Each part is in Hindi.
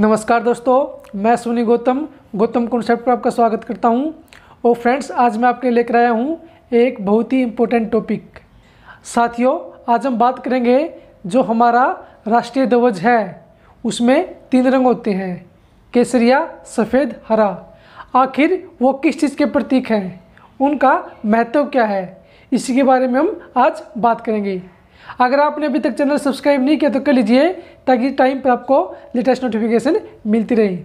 नमस्कार दोस्तों मैं सुनी गौतम गौतम कॉन्सेप्ट पर आपका स्वागत करता हूं और फ्रेंड्स आज मैं आपके लिए लेकर आया हूं एक बहुत ही इम्पोर्टेंट टॉपिक साथियों आज हम बात करेंगे जो हमारा राष्ट्रीय ध्वज है उसमें तीन रंग होते हैं केसरिया सफ़ेद हरा आखिर वो किस चीज़ के प्रतीक हैं उनका महत्व क्या है इसी के बारे में हम आज बात करेंगे अगर आपने अभी तक चैनल सब्सक्राइब नहीं किया तो कर लीजिए ताकि टाइम पर आपको लेटेस्ट नोटिफिकेशन मिलती रहे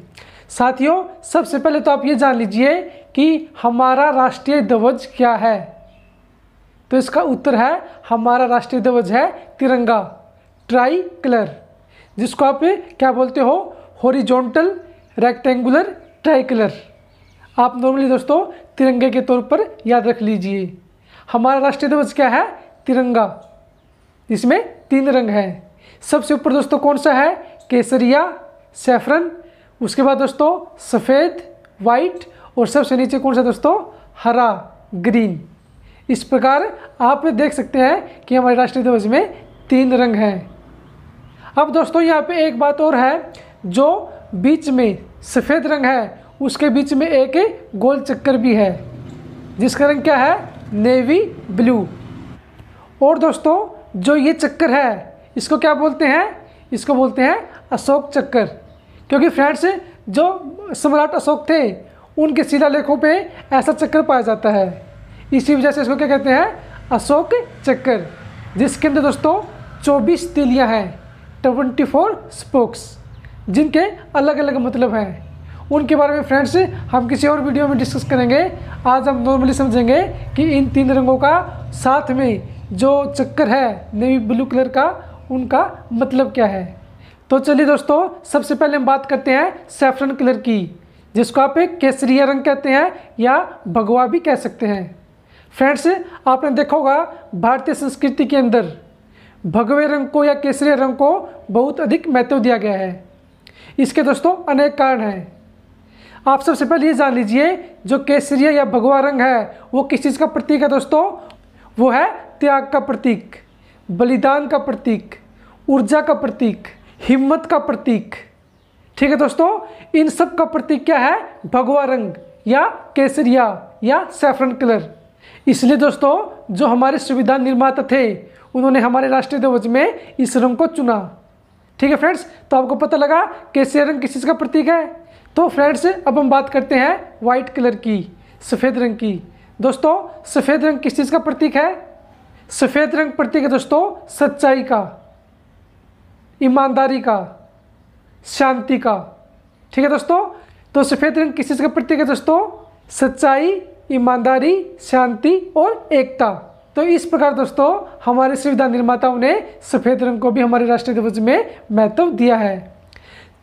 साथियों सबसे पहले तो आप ये जान लीजिए कि हमारा राष्ट्रीय ध्वज क्या है तो इसका उत्तर है हमारा राष्ट्रीय ध्वज है तिरंगा ट्राई कलर जिसको आप क्या बोलते हो हॉरिजॉन्टल रेक्टेंगुलर ट्राई कलर आप नॉर्मली दोस्तों तिरंगे के तौर पर याद रख लीजिए हमारा राष्ट्रीय ध्वज क्या है तिरंगा इसमें तीन रंग है सबसे ऊपर दोस्तों कौन सा है केसरिया सेफरन उसके बाद दोस्तों सफ़ेद वाइट और सबसे नीचे कौन सा दोस्तों हरा ग्रीन इस प्रकार आप देख सकते हैं कि हमारे राष्ट्रीय ध्वज में तीन रंग हैं अब दोस्तों यहाँ पे एक बात और है जो बीच में सफ़ेद रंग है उसके बीच में एक गोल चक्कर भी है जिसका रंग क्या है नेवी ब्लू और दोस्तों जो ये चक्कर है इसको क्या बोलते हैं इसको बोलते हैं अशोक चक्कर क्योंकि फ्रेंड्स जो सम्राट अशोक थे उनके शिलालेखों पे ऐसा चक्कर पाया जाता है इसी वजह से इसको क्या कहते हैं अशोक चक्कर जिसके अंदर दोस्तों चौबीस तिलियाँ हैं ट्वेंटी फोर स्पोक्स जिनके अलग अलग मतलब हैं उनके बारे में फ्रेंड्स हम किसी और वीडियो में डिस्कस करेंगे आज हम नॉर्मली समझेंगे कि इन तीन रंगों का साथ में जो चक्कर है नेवी ब्लू कलर का उनका मतलब क्या है तो चलिए दोस्तों सबसे पहले हम बात करते हैं सेफ्रन कलर की जिसको आप एक केसरिया रंग कहते हैं या भगवा भी कह सकते हैं फ्रेंड्स आपने देखा होगा भारतीय संस्कृति के अंदर भगवे रंग को या केसरिया रंग को बहुत अधिक महत्व दिया गया है इसके दोस्तों अनेक कारण हैं आप सबसे पहले ये जान लीजिए जो केसरिया या भगवा रंग है वो किस चीज़ का प्रतीक है दोस्तों वो है त्याग का प्रतीक बलिदान का प्रतीक ऊर्जा का प्रतीक हिम्मत का प्रतीक ठीक है दोस्तों इन सब का प्रतीक क्या है भगवा रंग या केसरिया या सैफरन कलर इसलिए दोस्तों जो हमारे संविधान निर्माता थे उन्होंने हमारे राष्ट्रीय ध्वज में इस रंग को चुना ठीक है फ्रेंड्स तो आपको पता लगा केसरिया रंग किस चीज़ का प्रतीक है तो फ्रेंड्स अब हम बात करते हैं वाइट कलर की सफ़ेद रंग की दोस्तों सफ़ेद रंग किस चीज़ का प्रतीक है सफेद रंग प्रतीक है दोस्तों सच्चाई का ईमानदारी का शांति का ठीक है दोस्तों तो सफेद रंग किस चीज़ का प्रतीक है दोस्तों सच्चाई ईमानदारी शांति और एकता तो इस प्रकार दोस्तों हमारे संविधान निर्माताओं ने सफेद रंग को भी हमारे राष्ट्रीय ध्वज में महत्व दिया है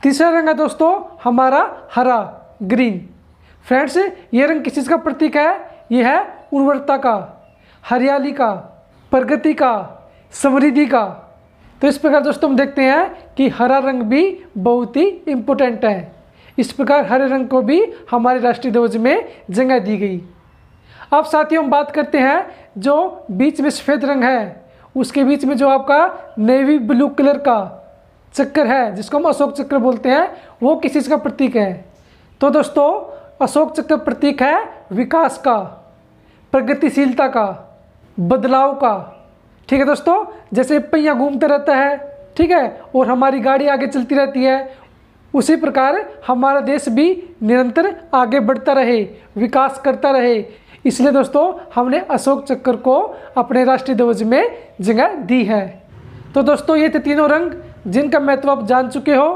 तीसरा रंग है दोस्तों हमारा हरा ग्रीन फ्रेंड्स ये रंग किस चीज़ का प्रतीक है यह है उर्वरता का हरियाली का प्रगति का समृद्धि का तो इस प्रकार दोस्तों हम देखते हैं कि हरा रंग भी बहुत ही इम्पोर्टेंट है इस प्रकार हरे रंग को भी हमारे राष्ट्रीय ध्वज में जगह दी गई अब साथियों हम बात करते हैं जो बीच में सफ़ेद रंग है उसके बीच में जो आपका नेवी ब्लू कलर का चक्कर है जिसको हम अशोक चक्र बोलते हैं वो किस चीज़ का प्रतीक है तो दोस्तों अशोक चक्र प्रतीक है विकास का प्रगतिशीलता का बदलाव का ठीक है दोस्तों जैसे पहिया घूमते रहता है ठीक है और हमारी गाड़ी आगे चलती रहती है उसी प्रकार हमारा देश भी निरंतर आगे बढ़ता रहे विकास करता रहे इसलिए दोस्तों हमने अशोक चक्र को अपने राष्ट्रीय ध्वज में जगह दी है तो दोस्तों ये थे तीनों रंग जिनका महत्व आप जान चुके हो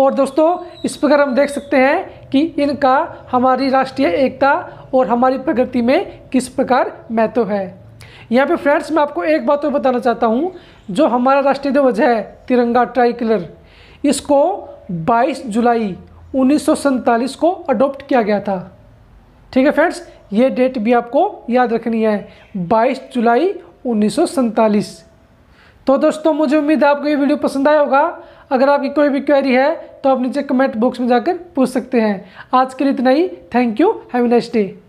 और दोस्तों इस प्रकार हम देख सकते हैं कि इनका हमारी राष्ट्रीय एकता और हमारी प्रगति में किस प्रकार महत्व है यहाँ पे फ्रेंड्स मैं आपको एक बात और बताना चाहता हूँ जो हमारा राष्ट्रीय ध्वज है तिरंगा ट्राई कलर इसको 22 जुलाई उन्नीस को अडोप्ट किया गया था ठीक है फ्रेंड्स ये डेट भी आपको याद रखनी है 22 जुलाई उन्नीस तो दोस्तों मुझे उम्मीद है आपको ये वीडियो पसंद आया होगा अगर आपकी कोई भी क्वेरी है तो आप नीचे कमेंट बॉक्स में जाकर पूछ सकते हैं आज के लिए इतना ही thank you have nice day